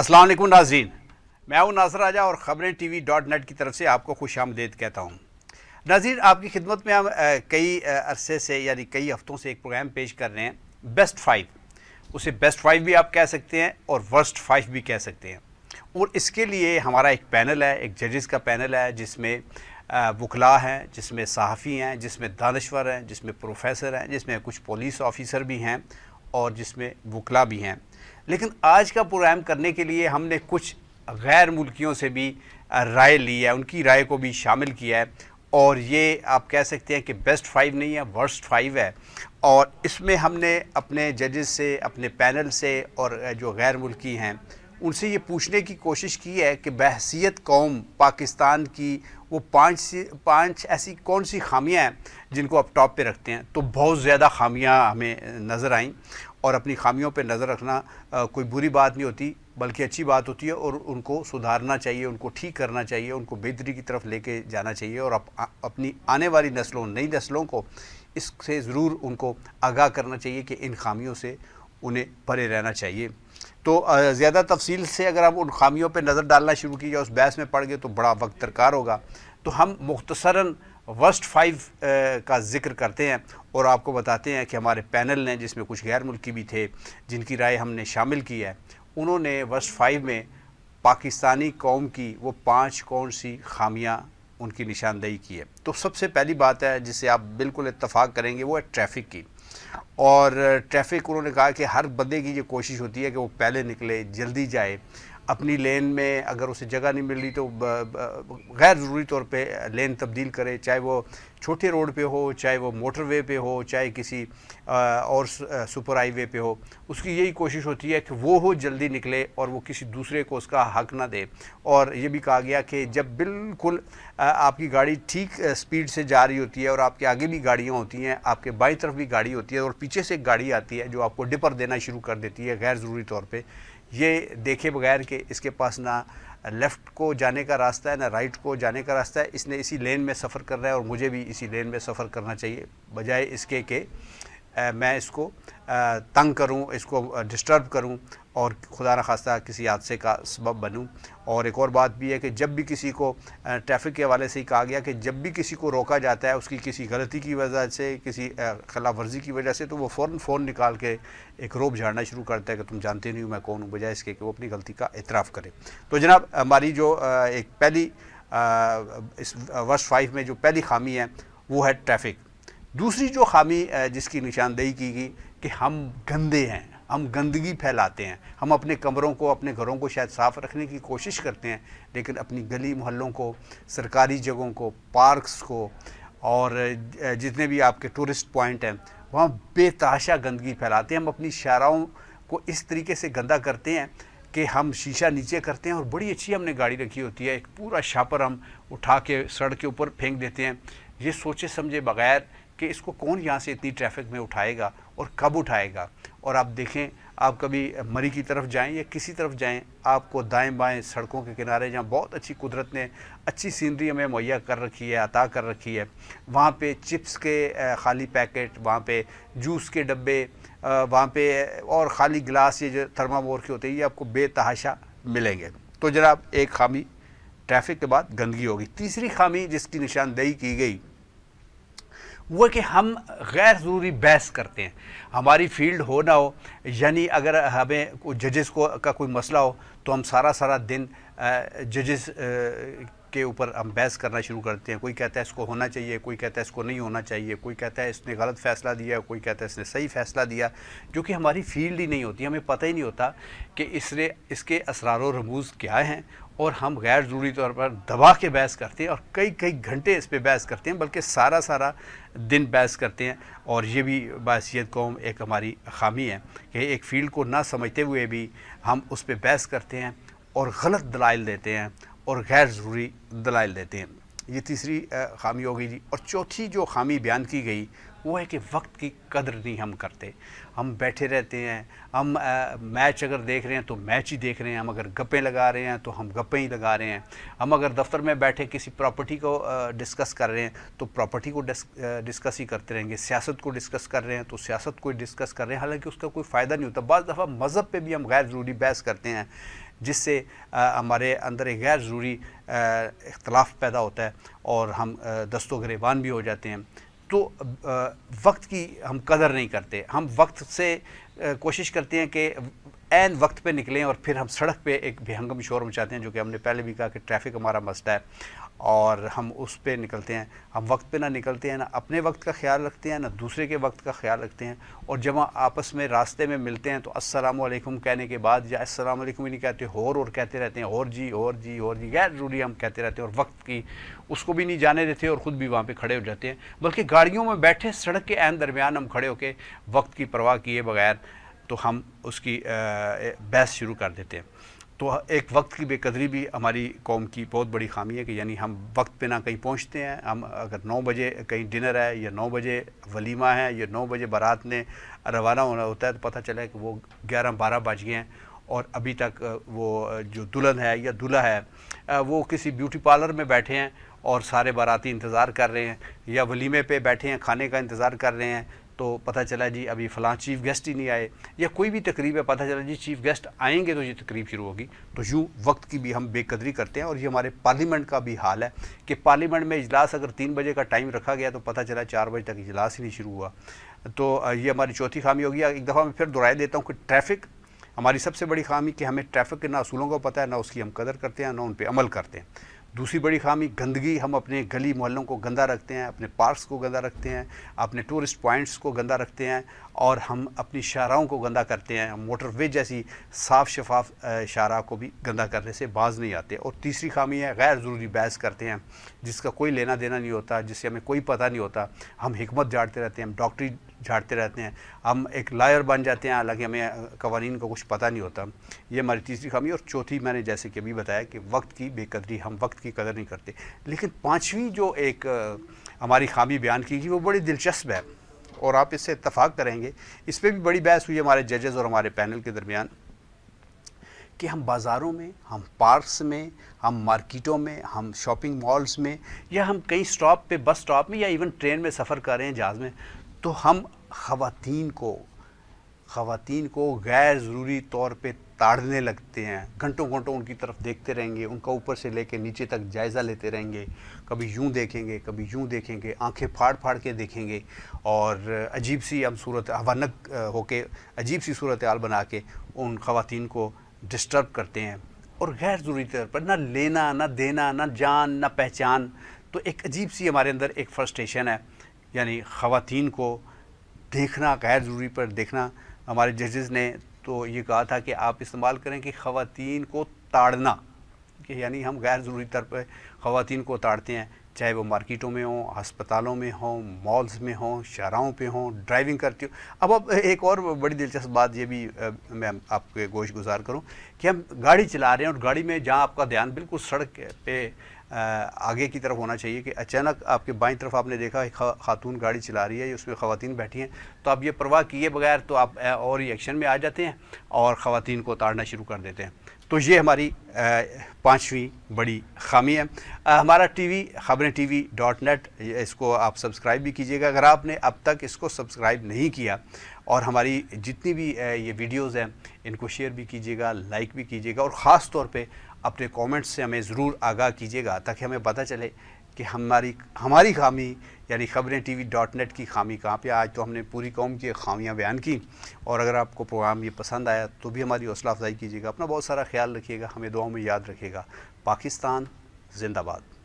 असलम नाजीन मैं हूं नासर राजा और ख़बरें टी वी डॉट नेट की तरफ से आपको खुश आमदेद कहता हूं नाजीन आपकी खिदमत में हम कई अरसे से यानी कई हफ़्तों से एक प्रोग्राम पेश कर रहे हैं बेस्ट फाइव उसे बेस्ट फाइव भी आप कह सकते हैं और वर्स्ट फाइव भी कह सकते हैं और इसके लिए हमारा एक पैनल है एक जजेस का पैनल है जिसमें वकला हैं जिसमें सहाफ़ी हैं जिसमें दानश्वर हैं जिसमें प्रोफेसर हैं जिसमें कुछ पुलिस ऑफिसर भी हैं और जिसमें वकला भी हैं लेकिन आज का प्रोग्राम करने के लिए हमने कुछ गैर मुल्कियों से भी राय ली है उनकी राय को भी शामिल किया है और ये आप कह सकते हैं कि बेस्ट फाइव नहीं है वर्स्ट फाइव है और इसमें हमने अपने जजेस से अपने पैनल से और जो गैर मुल्की हैं उनसे ये पूछने की कोशिश की है कि बहसीत कौम पाकिस्तान की वो पांच सी पांच ऐसी कौन सी खामियां हैं जिनको आप टॉप पे रखते हैं तो बहुत ज़्यादा खामियां हमें नज़र आईं और अपनी खामियों पर नज़र रखना कोई बुरी बात नहीं होती बल्कि अच्छी बात होती है और उनको सुधारना चाहिए उनको ठीक करना चाहिए उनको बेहतरी की तरफ लेके जाना चाहिए और अप, अपनी आने वाली नस्लों नई नस्लों को इससे ज़रूर उनको आगाह करना चाहिए कि इन खामियों से उन्हें परे रहना चाहिए तो ज़्यादा तफसील से अगर आप उन खामियों पर नज़र डालना शुरू की या उस बहस में पड़ गए तो बड़ा वक्त दरकार होगा तो हम मुख्तसरा वर्स्ट फाइव का जिक्र करते हैं और आपको बताते हैं कि हमारे पैनल ने जिसमें कुछ गैर मुल्की भी थे जिनकी राय हमने शामिल की है उन्होंने वर्स्ट फाइव में पाकिस्तानी कौम की वो पाँच कौन सी खामियाँ उनकी निशानदेही की है तो सबसे पहली बात है जिसे आप बिल्कुल इतफाक़ करेंगे वो है ट्रैफिक की और ट्रैफिक उन्होंने कहा कि हर बंदे की ये कोशिश होती है कि वो पहले निकले जल्दी जाए अपनी लेन में अगर उसे जगह नहीं मिल रही तो गैर ज़रूरी तौर पे लेन तब्दील करे चाहे वो छोटे रोड पे हो चाहे वो मोटरवे पे हो चाहे किसी और सुपर हाईवे पे हो उसकी यही कोशिश होती है कि वो हो जल्दी निकले और वो किसी दूसरे को उसका हक ना दे और ये भी कहा गया कि जब बिल्कुल आपकी गाड़ी ठीक स्पीड से जा रही होती है और आपके आगे भी गाड़ियाँ होती हैं आपके बाई तरफ भी गाड़ी होती है और पीछे से एक गाड़ी आती है जो आपको डिपर देना शुरू कर देती है गैर ज़रूरी तौर पर ये देखे बगैर कि इसके पास ना लेफ़्ट को जाने का रास्ता है ना राइट को जाने का रास्ता है इसने इसी लेन में सफ़र करना है और मुझे भी इसी लेन में सफ़र करना चाहिए बजाय इसके के मैं इसको तंग करूं इसको डिस्टर्ब करूं और खुदा न खास्ता किसी हादसे का सबब बनूं और एक और बात भी है कि जब भी किसी को ट्रैफिक के हवाले से ही कहा गया कि जब भी किसी को रोका जाता है उसकी किसी गलती की वजह से किसी खिलाफ वर्जी की वजह से तो वो फ़ौर फ़ोन निकाल के एक रोब झाड़ना शुरू करता है कि तुम जानते नहीं हो मैं कौन हूँ बजाय इसके कि वो अपनी गलती का इतराफ़ करें तो जनाब हमारी जो एक पहली इस वर्ष फाइव में जो पहली खामी है वो है ट्रैफिक दूसरी जो खामी जिसकी निशानदेही की गई कि हम गंदे हैं हम गंदगी फैलाते हैं हम अपने कमरों को अपने घरों को शायद साफ़ रखने की कोशिश करते हैं लेकिन अपनी गली मोहल्लों को सरकारी जगहों को पार्क्स को और जितने भी आपके टूरिस्ट पॉइंट हैं वहाँ बेताशा गंदगी फैलाते हैं हम अपनी शाराओं को इस तरीके से गंदा करते हैं कि हम शीशा नीचे करते हैं और बड़ी अच्छी हमने गाड़ी रखी होती है एक पूरा शापर हम उठा के सड़क के ऊपर फेंक देते हैं ये सोचे समझे बगैर कि इसको कौन यहाँ से इतनी ट्रैफिक में उठाएगा और कब उठाएगा और आप देखें आप कभी मरी की तरफ जाएं या किसी तरफ जाएं आपको दाएं बाएं सड़कों के किनारे जहाँ बहुत अच्छी कुदरत ने अच्छी सीनरी हमें मुहैया कर रखी है अता कर रखी है वहाँ पे चिप्स के खाली पैकेट वहाँ पे जूस के डब्बे वहाँ पे और खाली गिलास ये जो थर्मामोर के होते हैं ये आपको बेतहाशा मिलेंगे तो जनाब एक खामी ट्रैफिक के बाद गंदगी होगी तीसरी खामी जिसकी निशानदेही की गई वो कि हम गैर ज़रूरी बहस करते हैं हमारी फील्ड हो ना हो यानी अगर हमें जजेस को का कोई मसला हो तो हम सारा सारा दिन जजेस के ऊपर हम बहस करना शुरू करते हैं कोई कहता है इसको होना चाहिए कोई कहता है इसको नहीं होना चाहिए कोई कहता है इसने गलत फ़ैसला दिया कोई कहता है इसने सही फ़ैसला दिया जो कि हमारी फील्ड ही नहीं होती हमें पता ही नहीं होता कि इसने इसके असरार रमूज़ क्या हैं और हम गैर ज़रूरी तौर पर दबा के बहस करते हैं और कई कई घंटे इस पर बहस करते हैं बल्कि सारा सारा दिन बहस करते हैं और ये भी बासीत कौम एक हमारी खामी है कि एक फील्ड को ना समझते हुए भी हम उस पर बहस करते हैं और गलत दलाइल देते हैं और गैर ज़रूरी दलाइल देते हैं ये तीसरी खामी हो गई जी और चौथी जो खामी बयान की गई वो है कि वक्त की कदर नहीं हम करते हम बैठे रहते हैं हम आ, मैच अगर देख रहे हैं तो मैच ही देख रहे हैं हम अगर गप्पे लगा रहे हैं तो हम गप्पे ही लगा रहे हैं हम अगर दफ्तर में बैठे किसी प्रॉपर्टी को डिस्कस कर रहे हैं तो प्रॉपर्टी को डिस्कस ही करते रहेंगे सियासत को डिस्कस कर रहे हैं तो सियासत को डिस्कस कर रहे हैं हालांकि उसका कोई फ़ायदा नहीं होता बज़ दफ़ा मज़हब पर भी हम गैर ज़रूरी बहस करते हैं जिससे हमारे अंदर एक गैर ज़रूरी इख्तलाफ पैदा होता है और हम दस्तो गरेबान भी हो जाते हैं तो वक्त की हम कदर नहीं करते हम वक्त से कोशिश करते हैं कि एन वक्त पे निकलें और फिर हम सड़क पे एक बेहंगम शोर मचाते हैं जो कि हमने पहले भी कहा कि ट्रैफिक हमारा मसला है और हम उस पर निकलते हैं हम वक्त पे ना निकलते हैं ना अपने वक्त का ख्याल रखते हैं ना दूसरे के वक्त का ख्याल रखते हैं और जब हम आपस में रास्ते में मिलते हैं तो अस्सलाम वालेकुम कहने के बाद या अस्सलाम वालेकुम ही नहीं कहते और और कहते रहते हैं और जी और जी और जी गैर ज़रूरी हम कहते रहते हैं और वक्त की उसको भी नहीं जाने देते और ख़ुद भी वहाँ पर खड़े हो जाते हैं बल्कि गाड़ियों में बैठे सड़क के अहम दरमियान हम खड़े होकर वक्त की परवाह किए बगैर तो हम उसकी बहस शुरू कर देते हैं तो एक वक्त की बेकदरी भी हमारी कौम की बहुत बड़ी खामी है कि यानी हम वक्त पे ना कहीं पहुंचते हैं हम अगर नौ बजे कहीं डिनर है या नौ बजे वलीमा है या नौ बजे बारात ने रवाना होना होता है तो पता चला है कि वो ग्यारह बारह बज गए हैं और अभी तक वो जो दुल्हन है या दूल्हा है वो किसी ब्यूटी पार्लर में बैठे हैं और सारे बाराती इंतज़ार कर रहे हैं या वलीमे पे बैठे हैं खाने का इंतज़ार कर रहे हैं तो पता चला जी अभी फ़लाँ चीफ़ गेस्ट ही नहीं आए या कोई भी तकरीब है पता चला जी चीफ़ गेस्ट आएंगे तो ये तकरीब शुरू होगी तो यूँ वक्त की भी हम बेकदरी करते हैं और ये हमारे पार्लियामेंट का भी हाल है कि पार्लियामेंट में इजलास अगर तीन बजे का टाइम रखा गया तो पता चला चार बजे तक इजलास ही नहीं शुरू हुआ तो ये हमारी चौथी खामी होगी एक दफ़ा मैं फिर दोहराई देता हूँ कि ट्रैफिक हमारी सबसे बड़ी खामी कि हमें ट्रैफिक के ना असूलों का पता है ना उसकी हम कदर करते हैं ना उन पर अमल करते हैं दूसरी बड़ी खामी गंदगी हम अपने गली मोहल्लों को गंदा रखते हैं अपने पार्क्स को गंदा रखते हैं अपने टूरिस्ट पॉइंट्स को गंदा रखते हैं और हम अपनी शाहराओं को गंदा करते हैं मोटरवे जैसी साफ शफाफ शाहरा को भी गंदा करने से बाज नहीं आते और तीसरी खामी है गैर ज़रूरी बहस करते हैं जिसका कोई लेना देना नहीं होता जिससे हमें कोई पता नहीं होता हम हमत जाड़ते रहते हैं हम डॉक्टरी झाड़ते रहते हैं हम एक लायर बन जाते हैं हालांकि हमें कवानीन का कुछ पता नहीं होता ये हमारी तीसरी खामी और चौथी मैंने जैसे कि अभी बताया कि वक्त की बेकदरी हम वक्त की कदर नहीं करते लेकिन पाँचवीं जो एक हमारी खामी बयान की गई वो बड़ी दिलचस्प है और आप इससे इतफाक़ करेंगे इस पर भी बड़ी बहस हुई हमारे जजेस और हमारे पैनल के दरमियान कि हम बाज़ारों में हम पार्क्स में हम मार्केटों में हम शॉपिंग मॉल्स में या हम कई स्टॉप पे बस स्टॉप में या इवन ट्रेन में सफ़र कर रहे हैं जहाज़ में तो हम खातन को ख़वान को गैर ज़रूरी तौर पर ताड़ने लगते हैं घंटों घंटों उनकी तरफ देखते रहेंगे उनका ऊपर से लेके नीचे तक जायज़ा लेते रहेंगे कभी यूँ देखेंगे कभी यूँ देखेंगे आंखें फाड़ फाड़ के देखेंगे और अजीब सी हम सूरत हवानक होके अजीब सी सूरत हाल बना के उन खातन को डिस्टर्ब करते हैं और गैर ज़रूरी तौर पर ना लेना ना देना ना जान ना पहचान तो एक अजीब सी हमारे अंदर एक फ्रस्ट्रेशन है यानी ख़वान को देखना गैर ज़रूरी पर देखना हमारे जजेस ने तो ये कहा था कि आप इस्तेमाल करें कि ख़वान को ताड़ना कि यानी हम गैर ज़रूरी तौर पर ख़वान को ताड़ते हैं चाहे वो मार्केटों में हों अस्पतालों में हों मॉल्स में हों शराहों पे हों ड्राइविंग करती हो अब अब एक और बड़ी दिलचस्प बात ये भी आ, मैं आपके गोश गुजार करूँ कि हम गाड़ी चला रहे हैं और गाड़ी में जहाँ आपका ध्यान बिल्कुल सड़क पे आगे की तरफ होना चाहिए कि अचानक आपके बाई तरफ आपने देखा एक खातून गाड़ी चला रही है उसमें खातन बैठी हैं तो आप ये परवाह किए बगैर तो आप और ही एक्शन में आ जाते हैं और ख़वान को उतारना शुरू कर देते हैं तो ये हमारी पाँचवीं बड़ी खामी है आ, हमारा टीवी ख़बरें टीवी डॉट नेट इसको आप सब्सक्राइब भी कीजिएगा अगर आपने अब तक इसको सब्सक्राइब नहीं किया और हमारी जितनी भी ये वीडियोस हैं इनको शेयर भी कीजिएगा लाइक भी कीजिएगा और ख़ास तौर पे अपने कमेंट्स से हमें ज़रूर आगाह कीजिएगा ताकि हमें पता चले कि हमारी हमारी खामी यानी ख़बरें टी वी डॉट नेट की खामी कहाँ पे आज तो हमने पूरी कौम की खामियाँ बयान की और अगर आपको प्रोग्राम ये पसंद आया तो भी हमारी हौसला अफजाई कीजिएगा अपना बहुत सारा ख्याल रखिएगा हमें दुआओं में याद रखिएगा पाकिस्तान जिंदाबाद